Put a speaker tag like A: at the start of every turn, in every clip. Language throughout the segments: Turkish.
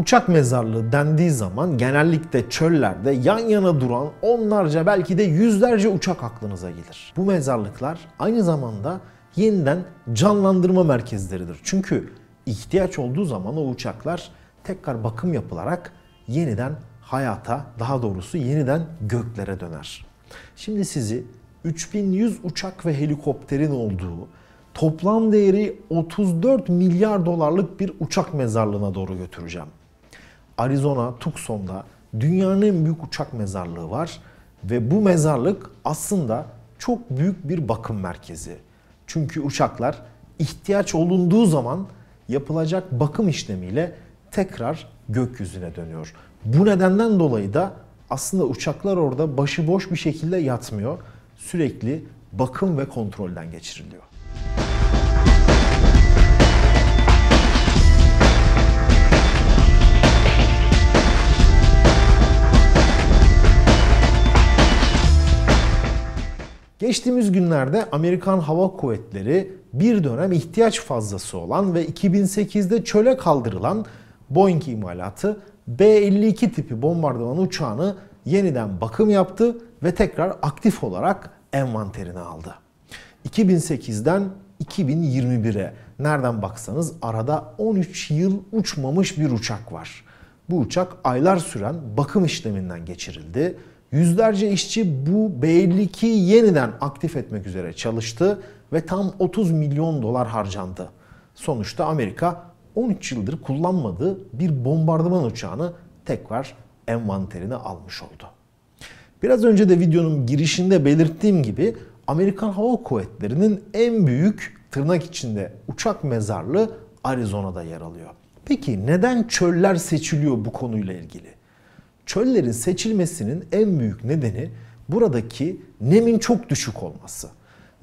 A: Uçak mezarlığı dendiği zaman genellikle çöllerde yan yana duran onlarca belki de yüzlerce uçak aklınıza gelir. Bu mezarlıklar aynı zamanda yeniden canlandırma merkezleridir. Çünkü ihtiyaç olduğu zaman o uçaklar tekrar bakım yapılarak yeniden hayata, daha doğrusu yeniden göklere döner. Şimdi sizi 3100 uçak ve helikopterin olduğu toplam değeri 34 milyar dolarlık bir uçak mezarlığına doğru götüreceğim. Arizona Tucson'da dünyanın en büyük uçak mezarlığı var ve bu mezarlık aslında çok büyük bir bakım merkezi. Çünkü uçaklar ihtiyaç olunduğu zaman yapılacak bakım işlemiyle tekrar gökyüzüne dönüyor. Bu nedenden dolayı da aslında uçaklar orada başıboş bir şekilde yatmıyor. Sürekli bakım ve kontrolden geçiriliyor. Geçtiğimiz günlerde Amerikan Hava Kuvvetleri bir dönem ihtiyaç fazlası olan ve 2008'de çöle kaldırılan Boeing imalatı B-52 tipi bombardıman uçağını yeniden bakım yaptı ve tekrar aktif olarak envanterine aldı. 2008'den 2021'e nereden baksanız arada 13 yıl uçmamış bir uçak var. Bu uçak aylar süren bakım işleminden geçirildi Yüzlerce işçi bu b yeniden aktif etmek üzere çalıştı ve tam 30 milyon dolar harcandı. Sonuçta Amerika 13 yıldır kullanmadığı bir bombardıman uçağını tekrar envanterine almış oldu. Biraz önce de videonun girişinde belirttiğim gibi Amerikan Hava Kuvvetleri'nin en büyük tırnak içinde uçak mezarlığı Arizona'da yer alıyor. Peki neden çöller seçiliyor bu konuyla ilgili? Çöllerin seçilmesinin en büyük nedeni buradaki nemin çok düşük olması.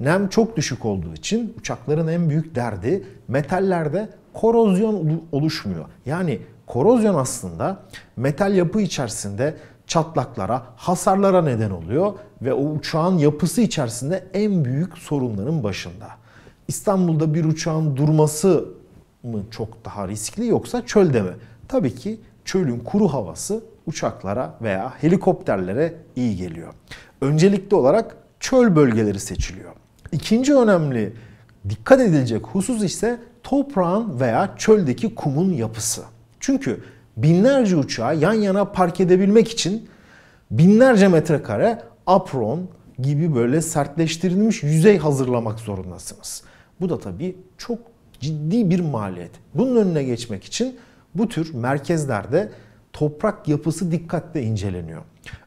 A: Nem çok düşük olduğu için uçakların en büyük derdi metallerde korozyon oluşmuyor. Yani korozyon aslında metal yapı içerisinde çatlaklara, hasarlara neden oluyor ve o uçağın yapısı içerisinde en büyük sorunların başında. İstanbul'da bir uçağın durması mı çok daha riskli yoksa çölde mi? Tabii ki çölün kuru havası uçaklara veya helikopterlere iyi geliyor. Öncelikli olarak çöl bölgeleri seçiliyor. İkinci önemli dikkat edilecek husus ise toprağın veya çöldeki kumun yapısı. Çünkü binlerce uçağı yan yana park edebilmek için binlerce metrekare apron gibi böyle sertleştirilmiş yüzey hazırlamak zorundasınız. Bu da tabii çok ciddi bir maliyet. Bunun önüne geçmek için bu tür merkezlerde toprak yapısı dikkatle inceleniyor.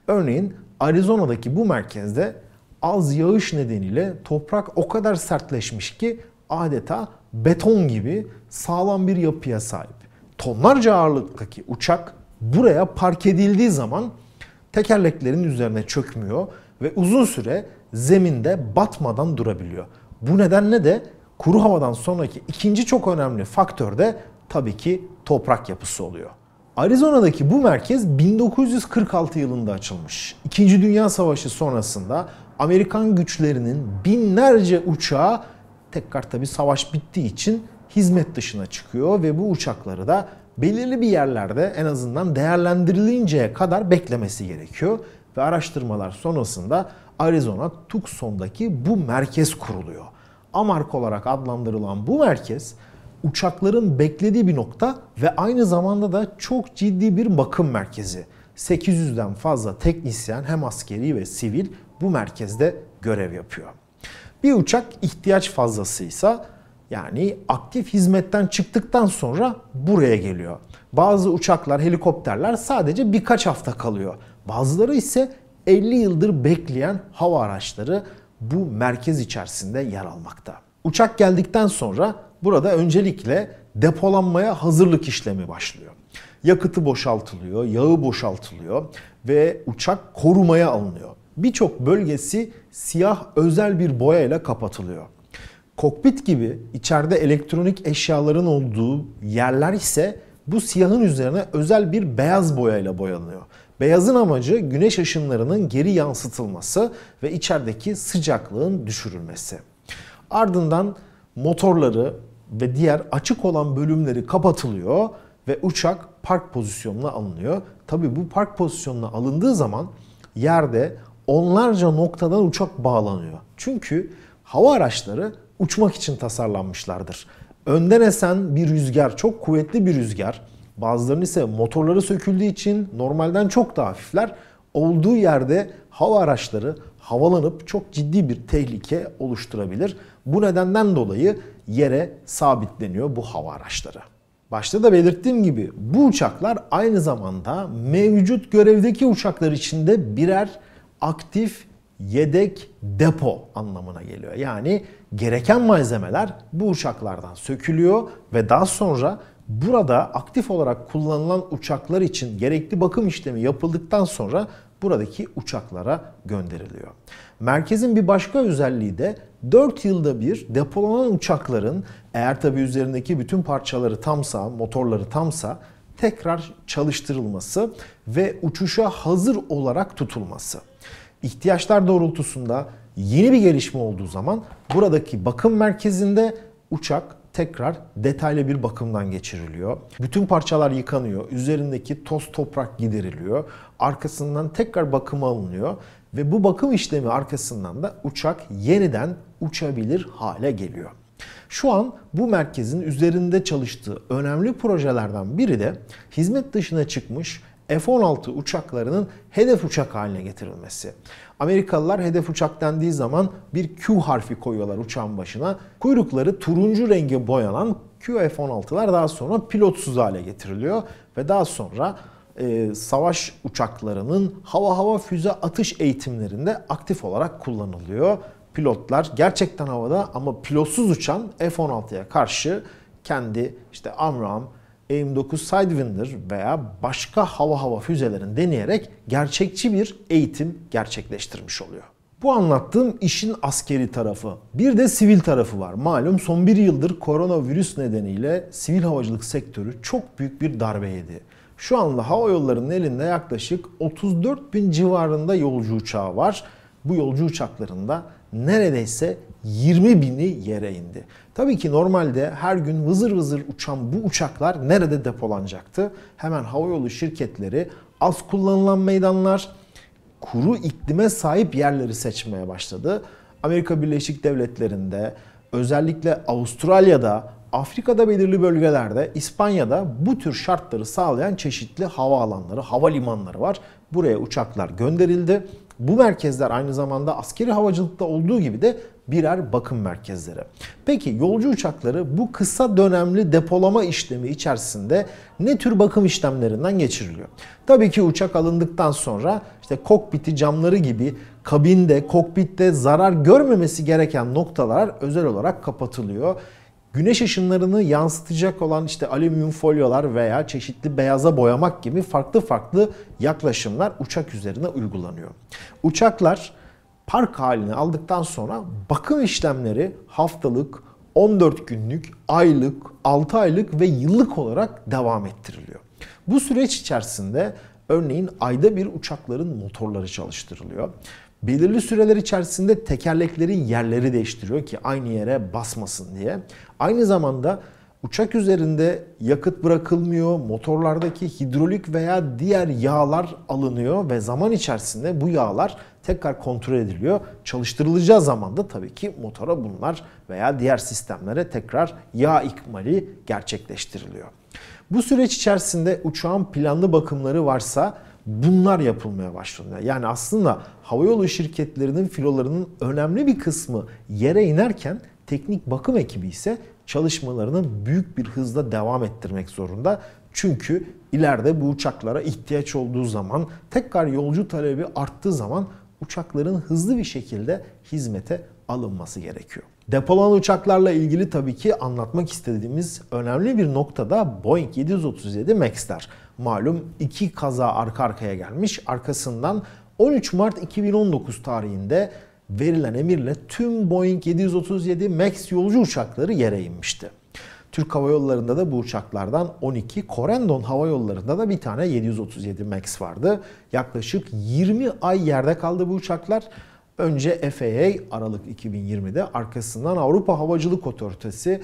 A: Örneğin Arizona'daki bu merkezde az yağış nedeniyle toprak o kadar sertleşmiş ki adeta beton gibi sağlam bir yapıya sahip. Tonlarca ağırlıktaki uçak buraya park edildiği zaman tekerleklerin üzerine çökmüyor ve uzun süre zeminde batmadan durabiliyor. Bu nedenle de kuru havadan sonraki ikinci çok önemli faktör de tabii ki toprak yapısı oluyor. Arizona'daki bu merkez 1946 yılında açılmış. İkinci Dünya Savaşı sonrasında Amerikan güçlerinin binlerce uçağı tekrar tabi savaş bittiği için hizmet dışına çıkıyor ve bu uçakları da belirli bir yerlerde en azından değerlendirilinceye kadar beklemesi gerekiyor. Ve araştırmalar sonrasında Arizona Tucson'daki bu merkez kuruluyor. Amark olarak adlandırılan bu merkez uçakların beklediği bir nokta ve aynı zamanda da çok ciddi bir bakım merkezi. 800'den fazla teknisyen hem askeri ve sivil bu merkezde görev yapıyor. Bir uçak ihtiyaç fazlasıysa yani aktif hizmetten çıktıktan sonra buraya geliyor. Bazı uçaklar, helikopterler sadece birkaç hafta kalıyor. Bazıları ise 50 yıldır bekleyen hava araçları bu merkez içerisinde yer almakta. Uçak geldikten sonra burada öncelikle depolanmaya hazırlık işlemi başlıyor. Yakıtı boşaltılıyor, yağı boşaltılıyor ve uçak korumaya alınıyor. Birçok bölgesi siyah özel bir boyayla kapatılıyor. Kokpit gibi içeride elektronik eşyaların olduğu yerler ise bu siyahın üzerine özel bir beyaz boyayla boyanıyor. Beyazın amacı güneş ışınlarının geri yansıtılması ve içerideki sıcaklığın düşürülmesi. Ardından motorları ve diğer açık olan bölümleri kapatılıyor ve uçak park pozisyonuna alınıyor. Tabi bu park pozisyonuna alındığı zaman yerde onlarca noktadan uçak bağlanıyor. Çünkü hava araçları uçmak için tasarlanmışlardır. Önden esen bir rüzgar, çok kuvvetli bir rüzgar. Bazılarının ise motorları söküldüğü için normalden çok daha hafifler. Olduğu yerde hava araçları havalanıp çok ciddi bir tehlike oluşturabilir. Bu nedenden dolayı yere sabitleniyor bu hava araçları. Başta da belirttiğim gibi bu uçaklar aynı zamanda mevcut görevdeki uçaklar içinde birer aktif yedek depo anlamına geliyor. Yani gereken malzemeler bu uçaklardan sökülüyor ve daha sonra burada aktif olarak kullanılan uçaklar için gerekli bakım işlemi yapıldıktan sonra buradaki uçaklara gönderiliyor. Merkezin bir başka özelliği de 4 yılda bir depolanan uçakların eğer tabi üzerindeki bütün parçaları tamsa, motorları tamsa tekrar çalıştırılması ve uçuşa hazır olarak tutulması. İhtiyaçlar doğrultusunda yeni bir gelişme olduğu zaman buradaki bakım merkezinde uçak tekrar detaylı bir bakımdan geçiriliyor. Bütün parçalar yıkanıyor. Üzerindeki toz toprak gideriliyor. Arkasından tekrar bakım alınıyor ve bu bakım işlemi arkasından da uçak yeniden uçabilir hale geliyor. Şu an bu merkezin üzerinde çalıştığı önemli projelerden biri de hizmet dışına çıkmış F-16 uçaklarının hedef uçak haline getirilmesi. Amerikalılar hedef uçak dendiği zaman bir Q harfi koyuyorlar uçağın başına. Kuyrukları turuncu renge boyanan QF-16'lar daha sonra pilotsuz hale getiriliyor ve daha sonra e, savaş uçaklarının hava hava füze atış eğitimlerinde aktif olarak kullanılıyor. Pilotlar gerçekten havada ama pilotsuz uçan F-16'ya karşı kendi işte Amram, AIM-9 Sidewinder veya başka hava hava füzelerini deneyerek gerçekçi bir eğitim gerçekleştirmiş oluyor. Bu anlattığım işin askeri tarafı. Bir de sivil tarafı var. Malum son bir yıldır koronavirüs nedeniyle sivil havacılık sektörü çok büyük bir darbe yedi. Şu anda hava yollarının elinde yaklaşık 34 bin civarında yolcu uçağı var. Bu yolcu uçaklarında neredeyse 20 bini yere indi. Tabii ki normalde her gün vızır vızır uçan bu uçaklar nerede depolanacaktı? Hemen havayolu şirketleri az kullanılan meydanlar, kuru iklime sahip yerleri seçmeye başladı. Amerika Birleşik Devletleri'nde, özellikle Avustralya'da, Afrika'da belirli bölgelerde, İspanya'da bu tür şartları sağlayan çeşitli havaalanları, havalimanları var. Buraya uçaklar gönderildi. Bu merkezler aynı zamanda askeri havacılıkta olduğu gibi de birer bakım merkezleri. Peki yolcu uçakları bu kısa dönemli depolama işlemi içerisinde ne tür bakım işlemlerinden geçiriliyor? Tabii ki uçak alındıktan sonra işte kokpiti camları gibi kabinde, kokpitte zarar görmemesi gereken noktalar özel olarak kapatılıyor. Güneş ışınlarını yansıtacak olan işte alüminyum folyolar veya çeşitli beyaza boyamak gibi farklı farklı yaklaşımlar uçak üzerine uygulanıyor. Uçaklar park haline aldıktan sonra bakım işlemleri haftalık, 14 günlük, aylık, 6 aylık ve yıllık olarak devam ettiriliyor. Bu süreç içerisinde örneğin ayda bir uçakların motorları çalıştırılıyor. Belirli süreler içerisinde tekerleklerin yerleri değiştiriyor ki aynı yere basmasın diye. Aynı zamanda uçak üzerinde yakıt bırakılmıyor, motorlardaki hidrolik veya diğer yağlar alınıyor ve zaman içerisinde bu yağlar tekrar kontrol ediliyor. Çalıştırılacağı zaman da tabii ki motora bunlar veya diğer sistemlere tekrar yağ ikmali gerçekleştiriliyor. Bu süreç içerisinde uçağın planlı bakımları varsa bunlar yapılmaya başlanıyor. Yani aslında havayolu şirketlerinin filolarının önemli bir kısmı yere inerken teknik bakım ekibi ise çalışmalarının büyük bir hızla devam ettirmek zorunda. Çünkü ileride bu uçaklara ihtiyaç olduğu zaman tekrar yolcu talebi arttığı zaman uçakların hızlı bir şekilde hizmete alınması gerekiyor. Depolan uçaklarla ilgili tabii ki anlatmak istediğimiz önemli bir nokta da Boeing 737 MAX'ler. Malum iki kaza arka arkaya gelmiş. Arkasından 13 Mart 2019 tarihinde verilen emirle tüm Boeing 737 MAX yolcu uçakları yere inmişti. Türk Hava Yolları'nda da bu uçaklardan 12, Corendon Hava Yolları'nda da bir tane 737 MAX vardı. Yaklaşık 20 ay yerde kaldı bu uçaklar. Önce FAA Aralık 2020'de arkasından Avrupa Havacılık Otoritesi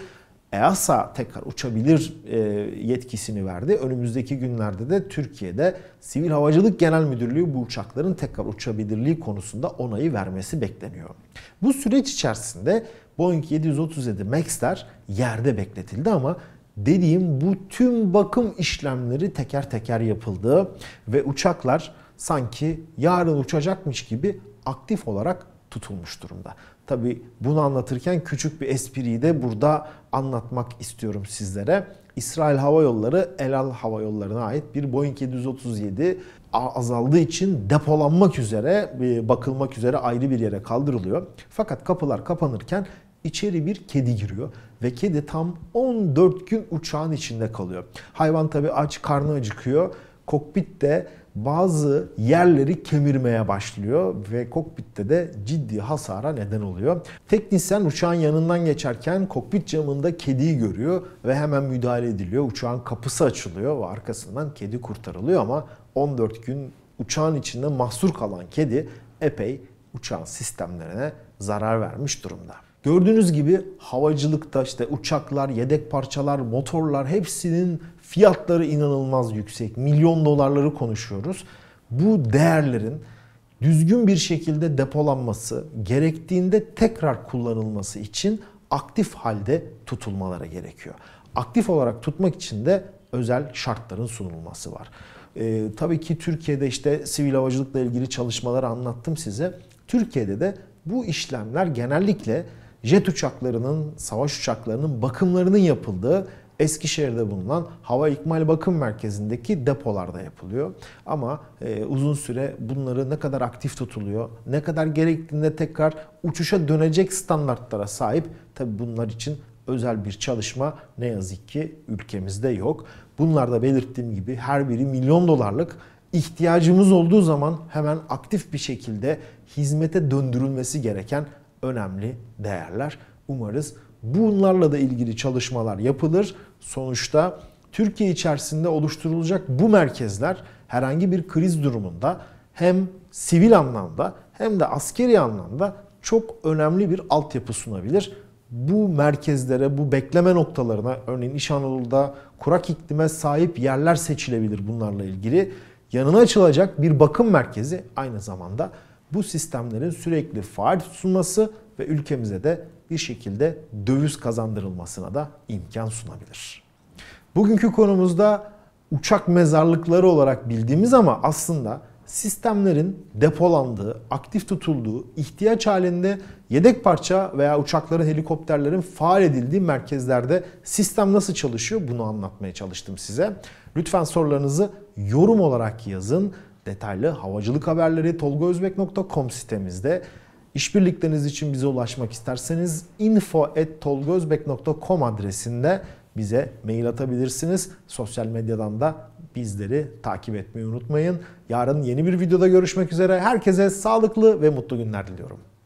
A: EASA tekrar uçabilir e, yetkisini verdi. Önümüzdeki günlerde de Türkiye'de Sivil Havacılık Genel Müdürlüğü bu uçakların tekrar uçabilirliği konusunda onayı vermesi bekleniyor. Bu süreç içerisinde Boeing 737 MAX'ler yerde bekletildi ama dediğim bu tüm bakım işlemleri teker teker yapıldı ve uçaklar sanki yarın uçacakmış gibi aktif olarak tutulmuş durumda. Tabi bunu anlatırken küçük bir espriyi de burada anlatmak istiyorum sizlere. İsrail Hava Yolları Elal Hava Yolları'na ait bir Boeing 737 azaldığı için depolanmak üzere, e, bakılmak üzere ayrı bir yere kaldırılıyor. Fakat kapılar kapanırken içeri bir kedi giriyor ve kedi tam 14 gün uçağın içinde kalıyor. Hayvan tabi aç, karnı acıkıyor. Kokpitte bazı yerleri kemirmeye başlıyor ve kokpitte de ciddi hasara neden oluyor. Teknisyen uçağın yanından geçerken kokpit camında kediyi görüyor ve hemen müdahale ediliyor. Uçağın kapısı açılıyor ve arkasından kedi kurtarılıyor ama 14 gün uçağın içinde mahsur kalan kedi epey uçağın sistemlerine zarar vermiş durumda. Gördüğünüz gibi havacılıkta işte uçaklar, yedek parçalar, motorlar hepsinin fiyatları inanılmaz yüksek. Milyon dolarları konuşuyoruz. Bu değerlerin düzgün bir şekilde depolanması, gerektiğinde tekrar kullanılması için aktif halde tutulmaları gerekiyor. Aktif olarak tutmak için de özel şartların sunulması var. Ee, tabii ki Türkiye'de işte sivil havacılıkla ilgili çalışmaları anlattım size. Türkiye'de de bu işlemler genellikle jet uçaklarının, savaş uçaklarının bakımlarının yapıldığı Eskişehir'de bulunan Hava İkmal Bakım Merkezi'ndeki depolarda yapılıyor. Ama e, uzun süre bunları ne kadar aktif tutuluyor, ne kadar gerektiğinde tekrar uçuşa dönecek standartlara sahip. Tabi bunlar için özel bir çalışma ne yazık ki ülkemizde yok. Bunlar da belirttiğim gibi her biri milyon dolarlık ihtiyacımız olduğu zaman hemen aktif bir şekilde hizmete döndürülmesi gereken önemli değerler. Umarız bunlarla da ilgili çalışmalar yapılır. Sonuçta Türkiye içerisinde oluşturulacak bu merkezler herhangi bir kriz durumunda hem sivil anlamda hem de askeri anlamda çok önemli bir altyapı sunabilir. Bu merkezlere, bu bekleme noktalarına örneğin İç Anadolu'da kurak iklime sahip yerler seçilebilir bunlarla ilgili. Yanına açılacak bir bakım merkezi aynı zamanda bu sistemlerin sürekli faal sunması ve ülkemize de bir şekilde döviz kazandırılmasına da imkan sunabilir. Bugünkü konumuzda uçak mezarlıkları olarak bildiğimiz ama aslında sistemlerin depolandığı, aktif tutulduğu, ihtiyaç halinde yedek parça veya uçakların, helikopterlerin faal edildiği merkezlerde sistem nasıl çalışıyor bunu anlatmaya çalıştım size. Lütfen sorularınızı yorum olarak yazın. Detaylı havacılık haberleri tolgozbek.com sitemizde. İşbirlikleriniz için bize ulaşmak isterseniz info.tolgozbek.com adresinde bize mail atabilirsiniz. Sosyal medyadan da bizleri takip etmeyi unutmayın. Yarın yeni bir videoda görüşmek üzere. Herkese sağlıklı ve mutlu günler diliyorum.